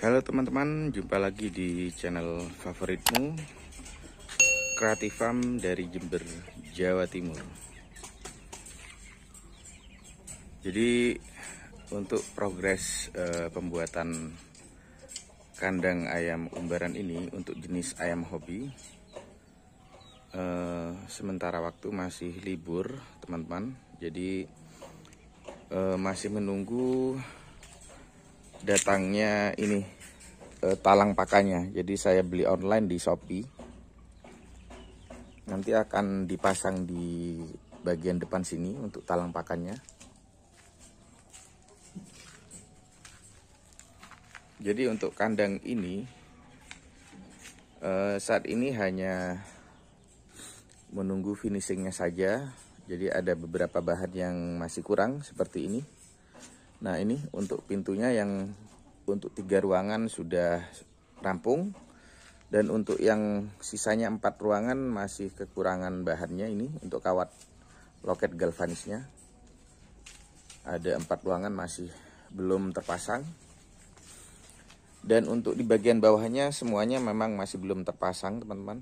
Halo teman-teman, jumpa lagi di channel favoritmu Kreatifam dari Jember, Jawa Timur Jadi untuk progres e, pembuatan kandang ayam umbaran ini untuk jenis ayam hobi e, Sementara waktu masih libur teman-teman Jadi e, masih menunggu datangnya ini uh, talang pakannya jadi saya beli online di Shopee nanti akan dipasang di bagian depan sini untuk talang pakannya jadi untuk kandang ini uh, saat ini hanya menunggu finishingnya saja jadi ada beberapa bahan yang masih kurang seperti ini Nah ini untuk pintunya yang untuk tiga ruangan sudah rampung dan untuk yang sisanya empat ruangan masih kekurangan bahannya ini untuk kawat loket galvanisnya ada empat ruangan masih belum terpasang dan untuk di bagian bawahnya semuanya memang masih belum terpasang teman-teman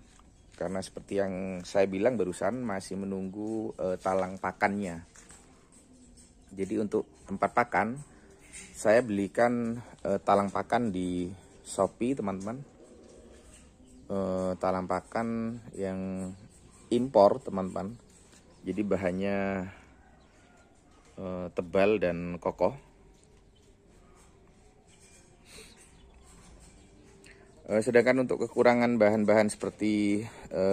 karena seperti yang saya bilang barusan masih menunggu e, talang pakannya jadi untuk tempat pakan, saya belikan e, talang pakan di Shopee teman-teman. E, talang pakan yang impor teman-teman. Jadi bahannya e, tebal dan kokoh. sedangkan untuk kekurangan bahan-bahan seperti e,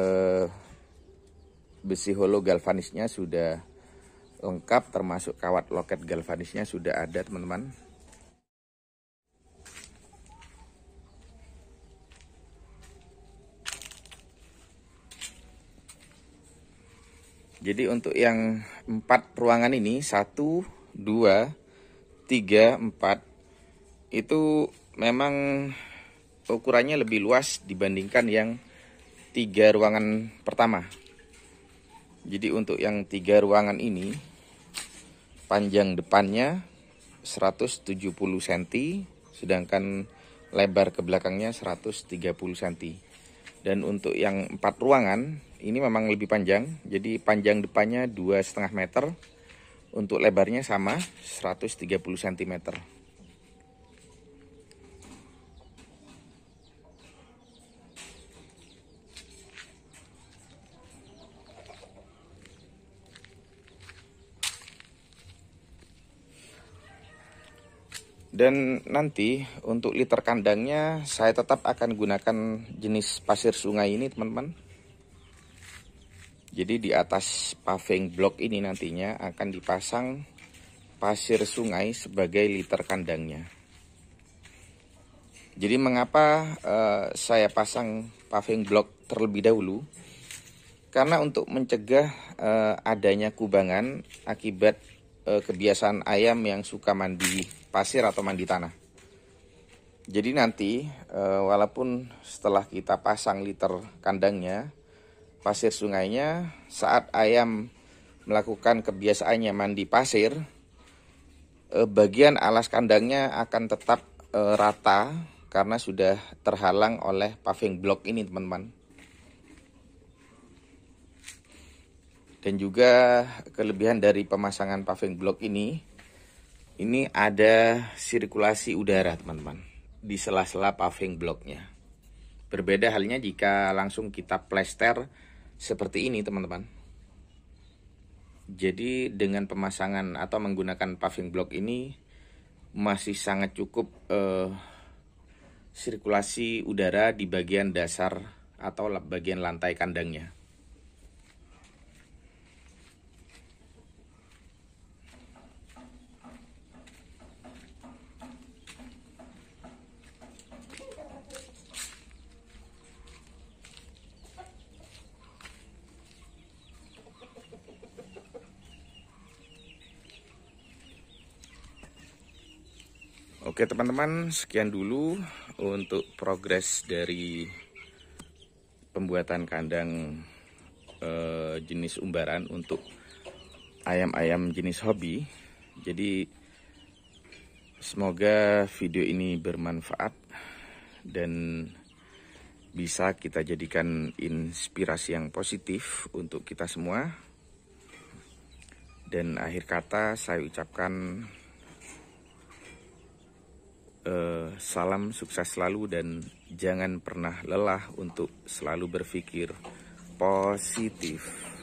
besi holo galvanisnya sudah lengkap termasuk kawat loket galvanisnya sudah ada teman-teman Jadi untuk yang empat ruangan ini satu, dua, tiga, empat itu memang ukurannya lebih luas dibandingkan yang tiga ruangan pertama. Jadi untuk yang tiga ruangan ini panjang depannya 170 cm sedangkan lebar ke belakangnya 130 cm dan untuk yang empat ruangan ini memang lebih panjang jadi panjang depannya dua setengah meter untuk lebarnya sama 130 cm Dan nanti untuk liter kandangnya saya tetap akan gunakan jenis pasir sungai ini teman-teman. Jadi di atas paving block ini nantinya akan dipasang pasir sungai sebagai liter kandangnya. Jadi mengapa eh, saya pasang paving block terlebih dahulu? Karena untuk mencegah eh, adanya kubangan akibat eh, kebiasaan ayam yang suka mandi pasir atau mandi tanah. Jadi nanti eh, walaupun setelah kita pasang liter kandangnya, pasir sungainya saat ayam melakukan kebiasaannya mandi pasir, eh, bagian alas kandangnya akan tetap eh, rata karena sudah terhalang oleh paving block ini teman-teman. Dan juga kelebihan dari pemasangan paving block ini, ini ada sirkulasi udara teman-teman di sela-sela paving blocknya. Berbeda halnya jika langsung kita plester seperti ini teman-teman. Jadi dengan pemasangan atau menggunakan paving block ini masih sangat cukup eh, sirkulasi udara di bagian dasar atau bagian lantai kandangnya. Oke teman-teman sekian dulu untuk progres dari pembuatan kandang eh, jenis umbaran untuk ayam-ayam jenis hobi. Jadi semoga video ini bermanfaat dan bisa kita jadikan inspirasi yang positif untuk kita semua. Dan akhir kata saya ucapkan Eh, salam sukses selalu dan jangan pernah lelah untuk selalu berpikir positif.